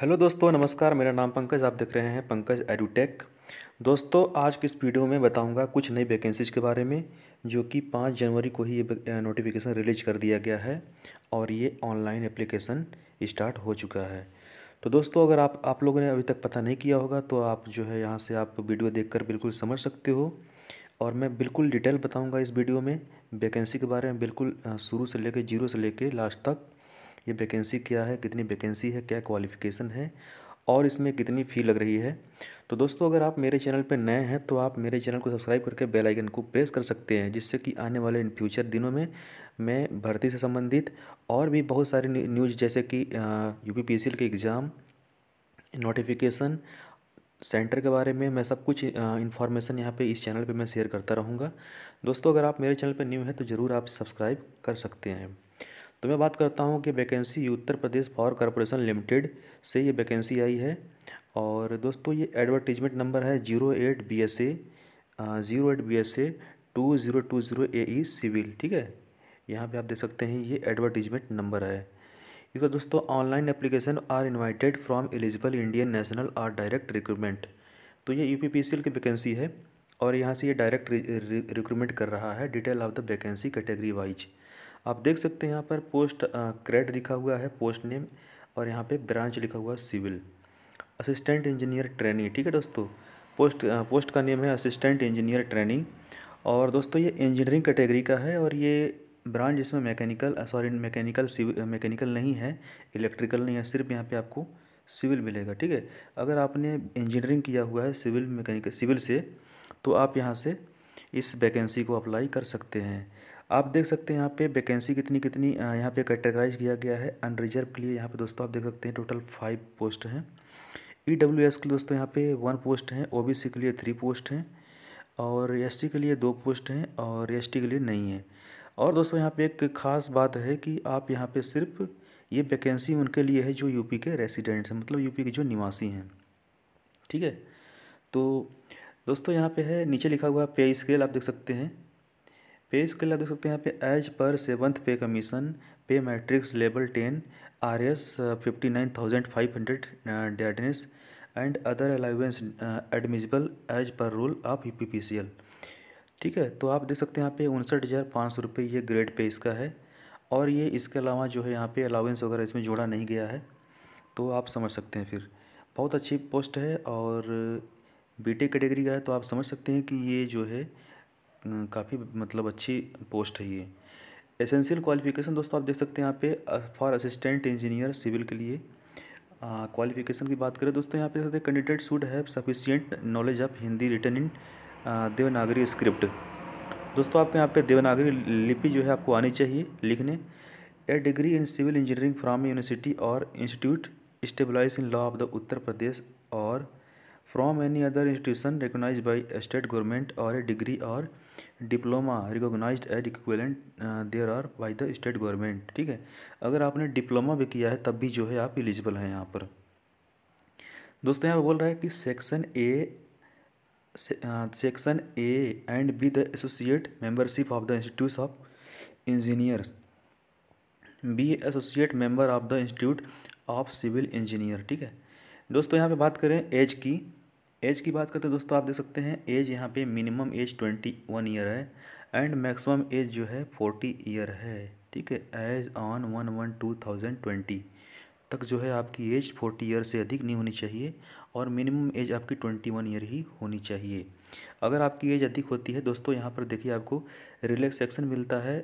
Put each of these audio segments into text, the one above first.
hello दोस्तों नमस्कार मेरा नाम पंकज आप देख रहे हैं पंकज एडुटेक दोस्तों आज की इस वीडियो में बताऊंगा कुछ नई वैकेंसीज के बारे में जो कि पाँच जनवरी को ही ये नोटिफिकेशन रिलीज कर दिया गया है और ये ऑनलाइन एप्लीकेशन स्टार्ट हो चुका है तो दोस्तों अगर आप आप लोगों ने अभी तक पता नहीं किया होगा तो आप जो है यहाँ से आप वीडियो देख कर बिल्कुल समझ सकते हो और मैं बिल्कुल डिटेल बताऊँगा इस वीडियो में वैकेंसी के बारे में बिल्कुल शुरू से ले जीरो से ले लास्ट तक ये वैकेंसी क्या है कितनी वैकेंसी है क्या क्वालिफ़िकेशन है और इसमें कितनी फ़ी लग रही है तो दोस्तों अगर आप मेरे चैनल पर नए हैं तो आप मेरे चैनल को सब्सक्राइब करके बेल आइकन को प्रेस कर सकते हैं जिससे कि आने वाले इन फ्यूचर दिनों में मैं भर्ती से संबंधित और भी बहुत सारी न्यूज़ जैसे कि यू पी के एग्ज़ाम नोटिफिकेशन सेंटर के बारे में मैं सब कुछ इन्फॉर्मेशन यहाँ पे इस चैनल पे मैं शेयर करता रहूँगा दोस्तों अगर आप मेरे चैनल पे न्यू हैं तो ज़रूर आप सब्सक्राइब कर सकते हैं तो मैं बात करता हूँ कि vacancy Uttar Pradesh power corporation limited से ये वैकेंसी आई है और दोस्तों ये एडवर्टीजमेंट नंबर है zero eight B S A zero eight B S A two zero two zero A E civil ठीक है यहाँ पे आप देख सकते हैं ये एडवर्टीजमेंट नंबर है इसका दोस्तों online application are invited from eligible Indian national are direct recruitment तो ये यू पी की वैकेंसी है और यहाँ से ये डायरेक्ट रिक्रूटमेंट कर रहा है detail of the vacancy category wise आप देख सकते हैं यहाँ पर पोस्ट क्रेड लिखा हुआ है पोस्ट नेम और यहाँ पे ब्रांच लिखा हुआ है सिविल असिस्टेंट इंजीनियर ट्रेनिंग ठीक है दोस्तों पोस्ट पोस्ट का नेम है असिस्टेंट इंजीनियर ट्रेनिंग और दोस्तों ये इंजीनियरिंग कैटेगरी का है और ये ब्रांच इसमें मैकेनिकल सॉरी मैकेनिकल मैकेनिकल नहीं है इलेक्ट्रिकल नहीं है सिर्फ यहाँ पे आपको सिविल मिलेगा ठीक है अगर आपने इंजीनियरिंग किया हुआ है सिविल मैकेनिकल सिविल से तो आप यहाँ से इस वैकेंसी को अप्लाई कर सकते हैं आप देख सकते हैं यहाँ पे वैकेंसी कितनी कितनी यहाँ पे कैटेगराइज किया गया है अनरिजर्व के लिए यहाँ पे दोस्तों आप देख सकते हैं टोटल फाइव पोस्ट हैं ई डब्ल्यू एस के लिए दोस्तों यहाँ पे वन पोस्ट हैं ओ बी सी के लिए थ्री पोस्ट हैं और एस सी के लिए दो पोस्ट हैं और एस टी के लिए नहीं है और दोस्तों यहाँ पे एक ख़ास बात है कि आप यहाँ पे सिर्फ ये वैकेंसी उनके लिए है जो यूपी के रेसिडेंट्स हैं मतलब यूपी के जो निवासी हैं ठीक है तो दोस्तों यहाँ पे है नीचे लिखा हुआ पे स्केल आप देख सकते हैं पे स्केल आप देख सकते हैं यहाँ पे as per seventh pay commission pay matrix level ten R S fifty nine thousand five hundred dearness and other allowance admissible as per rule of U P P C L ठीक है तो आप देख सकते हैं यहाँ पे उनसठ हज़ार पाँच सौ रुपये ये ग्रेड पे इसका है और ये इसके अलावा जो है यहाँ पे अलाउेंस वगैरह इसमें जोड़ा नहीं गया है तो आप समझ सकते हैं फिर बहुत अच्छी पोस्ट है और बी टेक कैटेगरी का है तो आप समझ सकते हैं कि ये जो है काफ़ी मतलब अच्छी पोस्ट है ये एसेंशियल क्वालिफ़िकेशन दोस्तों आप देख सकते हैं यहाँ पे फॉर असिस्टेंट इंजीनियर सिविल के लिए क्वालिफिकेशन की बात करें दोस्तों यहाँ पे सकते candidate should have sufficient knowledge of Hindi written in Devanagari script दोस्तों आपके यहाँ पे देवनागरी लिपि जो है आपको आनी चाहिए लिखने a degree in civil engineering from university और institute established in law of the Uttar Pradesh और from any other institution recognise by state government और ए डिग्री और diploma recognise as equivalent there are by the state government ठीक है अगर आपने diploma भी किया है तब भी जो है आप एलिजिबल हैं यहाँ पर दोस्तों यहाँ बोल रहा है कि section A section A and B the associate membership of the institute of engineers B associate member of the institute of civil engineer ठीक है दोस्तों यहाँ पे बात करें एज की एज की बात करते हैं दोस्तों आप देख सकते हैं एज यहाँ पे minimum age twenty one year है एंड मैक्सिमम एज जो है फोर्टी ईयर है ठीक है age on one one two thousand twenty तक जो है आपकी एज फोर्टी ईयर से अधिक नहीं होनी चाहिए और मिनिमम एज आपकी ट्वेंटी वन ईयर ही होनी चाहिए अगर आपकी एज अधिक होती है दोस्तों यहाँ पर देखिए आपको रिलैक्सेशन मिलता है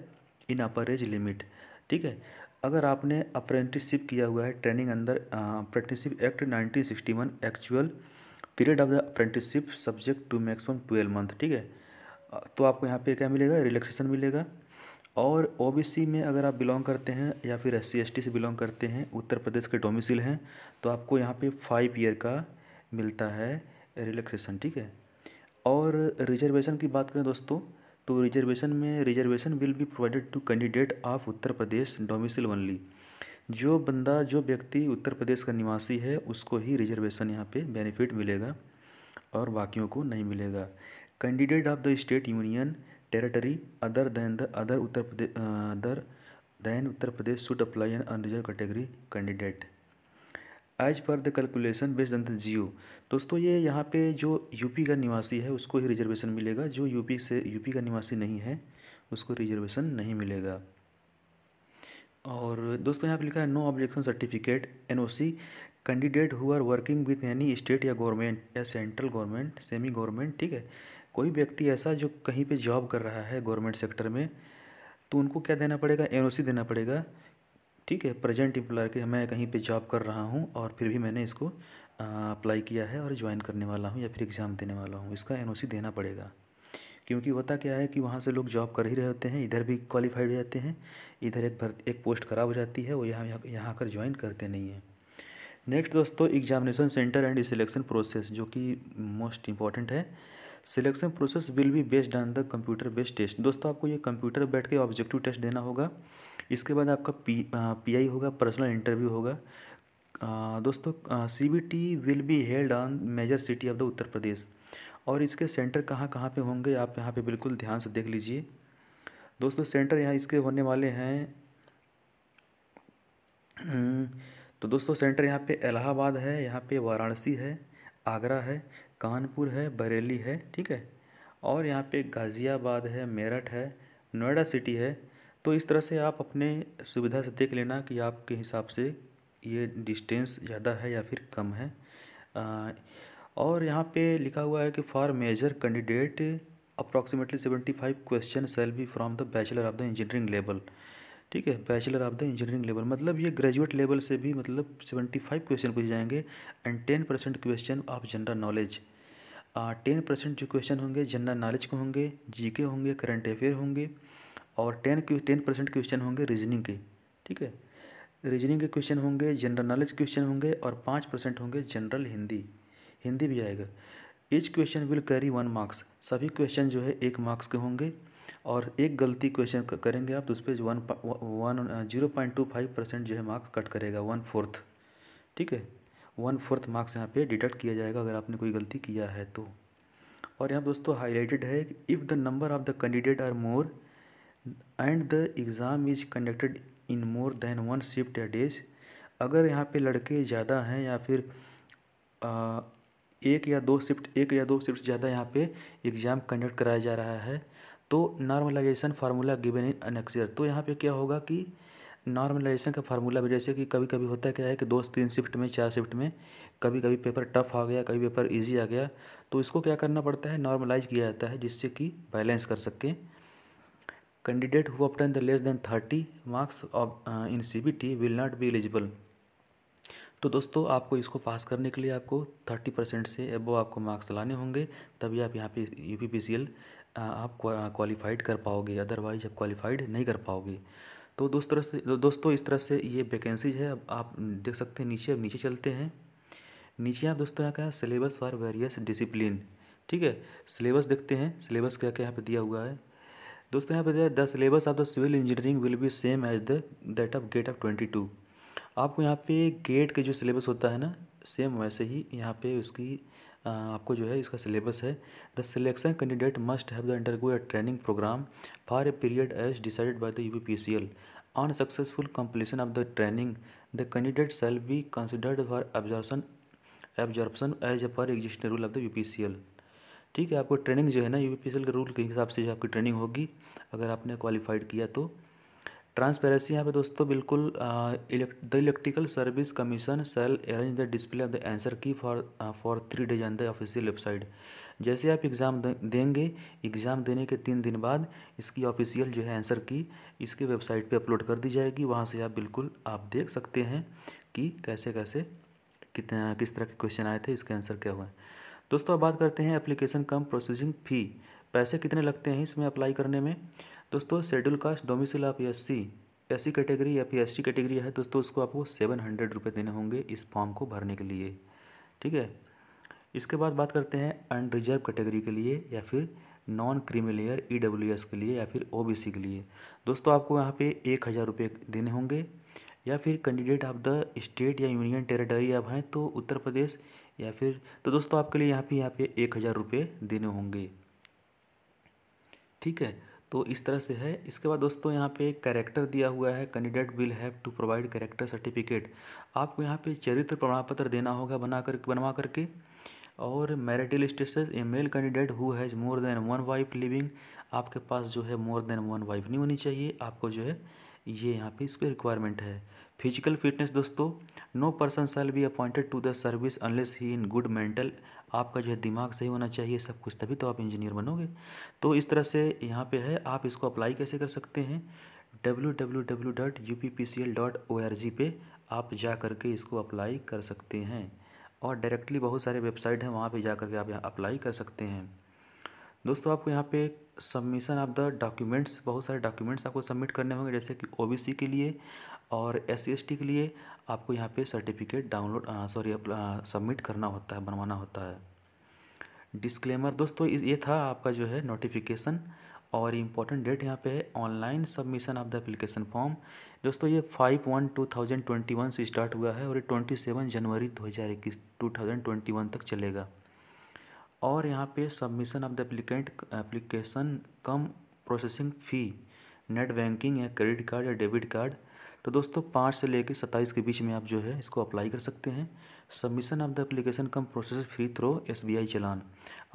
इन अपर एज लिमिट ठीक है अगर आपने अप्रेंटिसशिप किया हुआ है training under apprenticeship act nineteen one actual period of the apprenticeship subject to maximum twelve month ठीक है तो आपको यहाँ पे क्या मिलेगा रिलैक्सेशन मिलेगा और ओबीसी में अगर आप बिलोंग करते हैं या फिर एस सी से बिलोंग करते हैं उत्तर प्रदेश के डोमिसिल हैं तो आपको यहाँ पे फाइव ईयर का मिलता है रिलैक्सेशन ठीक है और रिजर्वेशन की बात करें दोस्तों तो रिजर्वेशन में reservation will be provided to candidate of Uttar Pradesh domicile only जो बंदा जो व्यक्ति उत्तर प्रदेश का निवासी है उसको ही रिजर्वेशन यहाँ पे बेनिफिट मिलेगा और बाकियों को नहीं मिलेगा candidate of the state union territory other than the other Uttar Pradesh other than Uttar Pradesh should apply an unreserved category candidate as per the calculation based on the जियो दोस्तों ये यहाँ पे जो यूपी का निवासी है उसको ही रिजर्वेशन मिलेगा जो यूपी से यूपी का निवासी नहीं है उसको रिजर्वेशन नहीं मिलेगा और दोस्तों यहाँ पे लिखा है no objection certificate NOC candidate who are working with यानी स्टेट या गवर्नमेंट या सेंट्रल गवर्नमेंट सेमी गवर्नमेंट ठीक है कोई व्यक्ति ऐसा जो कहीं पे जॉब कर रहा है गवर्नमेंट सेक्टर में तो उनको क्या देना पड़ेगा एनओसी देना पड़ेगा ठीक है प्रेजेंट एम्प्लॉयर के मैं कहीं पे जॉब कर रहा हूँ और फिर भी मैंने इसको अप्लाई किया है और ज्वाइन करने वाला हूँ या फिर एग्ज़ाम देने वाला हूँ इसका एन देना पड़ेगा क्योंकि होता क्या है कि वहाँ से लोग जॉब कर ही रहे होते हैं इधर भी क्वालिफाइड हो जाते हैं इधर एक भर्ती एक पोस्ट ख़राब हो जाती है वो यहाँ यहाँ आकर ज्वाइन करते नहीं हैं नेक्स्ट दोस्तों examination centre and selection process जो कि मोस्ट इम्पॉर्टेंट है selection process will be based on the computer based test दोस्तों आपको ये कंप्यूटर बैठ के ऑब्जेक्टिव टेस्ट देना होगा इसके बाद आपका पी पी आई होगा पर्सनल इंटरव्यू होगा आ, दोस्तों C B T will be held on major city of the Uttar Pradesh और इसके सेंटर कहाँ कहाँ पे होंगे आप यहाँ पे बिल्कुल ध्यान से देख लीजिए दोस्तों सेंटर यहाँ इसके होने वाले हैं हम्म, तो दोस्तों सेंटर यहाँ पे इलाहाबाद है यहाँ पे वाराणसी है आगरा है कानपुर है बरेली है ठीक है और यहाँ पे गाज़ियाबाद है मेरठ है नोएडा सिटी है तो इस तरह से आप अपने सुविधा से देख लेना कि आपके हिसाब से ये डिस्टेंस ज़्यादा है या फिर कम है आ, और यहाँ पे लिखा हुआ है कि for major candidate approximately seventy five question shall be from the bachelor of the engineering level ठीक है bachelor of the engineering level मतलब ये ग्रेजुएट लेवल से भी मतलब सेवेंटी फाइव क्वेश्चन पूछे जाएंगे and ten percent question of general knowledge ten percent जो क्वेश्चन होंगे जनरल नॉलेज के होंगे के होंगे करंट अफेयर होंगे और टेन टेन परसेंट क्वेश्चन होंगे रीजनिंग के ठीक है रीजनिंग के क्वेश्चन होंगे जनरल नॉलेज क्वेश्चन होंगे और पाँच परसेंट होंगे जनरल हिंदी हिंदी भी आएगा each question will carry one marks सभी क्वेश्चन जो है एक मार्क्स के होंगे और एक गलती क्वेश्चन करेंगे आप तो उस पर one one zero point two five percent जो है मार्क्स कट करेगा वन फोर्थ ठीक है वन फोर्थ मार्क्स यहाँ पे डिडक्ट किया जाएगा अगर आपने कोई गलती किया है तो और यहाँ दोस्तों हाईलाइटेड है if the number of the candidate are more and the exam is conducted in more than one shift या डेज अगर यहाँ पे लड़के ज़्यादा हैं या फिर एक या दो शिफ्ट एक या दो शिफ्ट ज़्यादा यहाँ पे एग्ज़ाम कंडक्ट कराया जा रहा है तो normalisation formula given in annexure तो यहाँ पे क्या होगा कि नॉर्मलाइजेशन का फार्मूला भी जैसे कि कभी कभी होता है क्या है कि दो तीन शिफ्ट में चार शिफ्ट में कभी कभी पेपर टफ आ गया कभी पेपर ईजी आ गया तो इसको क्या करना पड़ता है नॉर्मलाइज किया जाता है जिससे कि बैलेंस कर सकें candidate who obtain the less than thirty marks of in C B T will not be eligible तो दोस्तों आपको इसको पास करने के लिए आपको थर्टी परसेंट से एबो आपको मार्क्स लाने होंगे तभी आप यहाँ पे यू पी आप क्वालिफाइड कर पाओगे अदरवाइज आप क्वालिफाइड नहीं कर पाओगे तो दोस्त तरह से दोस्तों इस तरह से ये वैकेंसीज है अब आप देख सकते हैं नीचे अब नीचे चलते हैं नीचे आप दोस्तों यहाँ क्या सिलेबस फॉर वेरियस डिसिप्लिन ठीक है सिलेबस देखते हैं सिलेबस क्या क्या यहाँ पे दिया हुआ है दोस्तों यहाँ पे दिया the syllabus of the civil engineering will be same as the that of GATE of twenty two आपको यहाँ पे गेट के जो सिलेबस होता है ना सेम वैसे ही यहाँ पे उसकी आपको जो है इसका सिलेबस है the selection candidate must have the undergo a training program for a period as decided by the U P C L on successful completion the the training the candidate shall be as a per existing rule of the U P C L ठीक है आपको training जो है ना you के rule के हिसाब से जो आपकी ट्रेनिंग होगी अगर आपने क्वालिफाइड किया तो ट्रांसपेरेंसी यहाँ पे दोस्तों बिल्कुल the electrical service commission cell arrange the display of the answer key for for three days on the official website जैसे आप एग्ज़ाम देंगे एग्ज़ाम देने के तीन दिन बाद इसकी ऑफिशियल जो है आंसर की इसके वेबसाइट पे अपलोड कर दी जाएगी वहाँ से आप बिल्कुल आप देख सकते हैं कि कैसे कैसे कितना किस तरह के क्वेश्चन आए थे इसके आंसर क्या हुआ दोस्तों अब बात करते हैं एप्लीकेशन कम प्रोसेसिंग फ़ी पैसे कितने लगते हैं इसमें अप्लाई करने में दोस्तों शेड्यूल कास्ट डोमिसल आप S C S C category या फिर एस टी कैटेगरी है दोस्तों उसको आपको सेवन हंड्रेड रुपये देने होंगे इस फॉर्म को भरने के लिए ठीक है इसके बाद बात करते हैं अनरिजर्व कैटेगरी के लिए या फिर non creamy layer E W S के लिए या फिर ओ बी सी के लिए दोस्तों आपको यहाँ पे एक हज़ार रुपये देने होंगे या फिर कैंडिडेट ऑफ द स्टेट या यूनियन टेरेटरी आप हैं तो उत्तर प्रदेश या फिर तो दोस्तों आपके लिए यहाँ पे यहाँ पे एक हज़ार रुपये देने होंगे ठीक है तो इस तरह से है इसके बाद दोस्तों यहाँ पे कैरेक्टर दिया हुआ है candidate will have to provide character certificate आपको यहाँ पे चरित्र प्रमाण पत्र देना होगा बना कर बनवा करके और marital status a male candidate who has more than one wife living आपके पास जो है मोर देन वन वाइफ नहीं होनी चाहिए आपको जो है ये यहाँ पे इस पर रिक्वायरमेंट है फिजिकल फिटनेस दोस्तों no person shall be appointed to the service unless he in good mental आपका जो है दिमाग सही होना चाहिए सब कुछ तभी तो आप इंजीनियर बनोगे तो इस तरह से यहाँ पे है आप इसको अप्लाई कैसे कर सकते हैं W W W dot U P P C L dot O R G पे आप जा करके इसको अप्लाई कर सकते हैं और डायरेक्टली बहुत सारे वेबसाइट हैं वहाँ पर जा करके आप यहाँ अप्लाई कर सकते हैं दोस्तों आपको यहाँ पे सबमिशन ऑफ द डॉक्यूमेंट्स बहुत सारे डॉक्यूमेंट्स आपको सबमिट करने होंगे जैसे कि ओबीसी के लिए और एस सी के लिए आपको यहाँ पे सर्टिफिकेट डाउनलोड सॉरी सबमिट करना होता है बनवाना होता है डिस्क्लेमर दोस्तों ये था आपका जो है नोटिफिकेशन और इम्पोर्टेंट डेट यहाँ पे है online submission of the application form दोस्तों ये five one two thousand twenty one से स्टार्ट हुआ है और ये ट्वेंटी सेवन जनवरी दो हज़ार इक्कीस टू थाउजेंड ट्वेंटी वन तक चलेगा और यहाँ पे submission of the applicant application cum processing fee net banking या क्रेडिट कार्ड या डेबिट कार्ड तो दोस्तों पाँच से लेकर सत्ताईस के बीच में आप जो है इसको अप्लाई कर सकते हैं submission of the application cum process free through S B I challan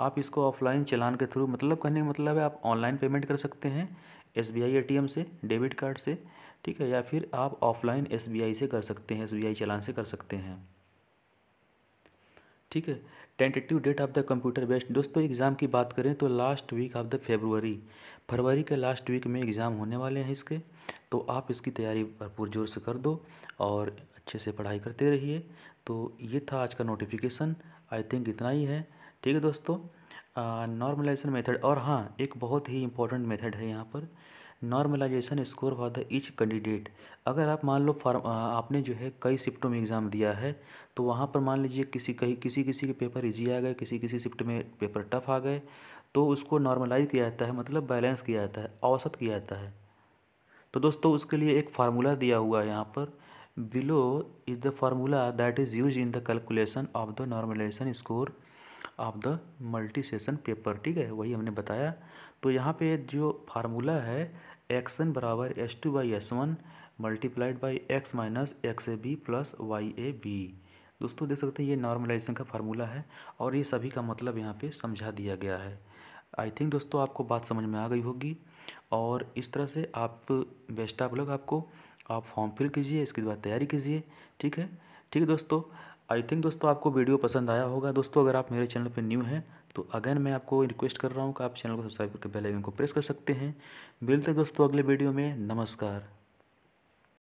आप इसको ऑफलाइन चलान के थ्रू मतलब कहने का मतलब है आप ऑनलाइन पेमेंट कर सकते हैं S B I A T M से डेबिट कार्ड से ठीक है या फिर आप ऑफलाइन एस बी आई से कर सकते हैं एस बी आई चलान से कर सकते हैं ठीक है tentative date of the computer based दोस्तों एग्ज़ाम की बात करें तो last week of the February फरवरी के लास्ट वीक में एग्ज़ाम होने वाले हैं इसके तो आप इसकी तैयारी भरपूर जोर से कर दो और अच्छे से पढ़ाई करते रहिए तो ये था आज का नोटिफिकेशन आई थिंक इतना ही है ठीक है दोस्तों नॉर्मलाइजेशन मेथड और हाँ एक बहुत ही इंपॉर्टेंट मेथड है यहाँ पर normalisation score for the each candidate अगर आप मान लो फॉर्म आपने जो है कई शिफ्टों में एग्ज़ाम दिया है तो वहाँ पर मान लीजिए किसी कहीं किसी किसी के पेपर ईजी आ गए किसी किसी शिफ्ट में पेपर टफ आ गए तो उसको नॉर्मलाइज किया जाता है मतलब बैलेंस किया जाता है औसत किया जाता है तो दोस्तों उसके लिए एक फार्मूला दिया हुआ है यहाँ पर below is the formula that is use in the calculation of the normalisation score of the multi session paper ठीक है वही हमने बताया तो यहाँ पे जो फार्मूला है एक्सन बराबर S two by S one multiplied by X minus X A B plus Y A B दोस्तों देख सकते हैं ये नॉर्मलाइजेशन का फार्मूला है और ये सभी का मतलब यहाँ पे समझा दिया गया है आई थिंक दोस्तों आपको बात समझ में आ गई होगी और इस तरह से आप बेस्ट ऑफ लोग आपको आप फॉर्म फिल कीजिए इसके बाद तैयारी कीजिए ठीक है ठीक है दोस्तों आई थिंक दोस्तों आपको वीडियो पसंद आया होगा दोस्तों अगर आप मेरे चैनल पर न्यू हैं तो अगेन मैं आपको रिक्वेस्ट कर रहा हूँ कि आप चैनल को सब्सक्राइब करके बेल आइकन को प्रेस कर सकते हैं मिलते हैं दोस्तों अगले वीडियो में नमस्कार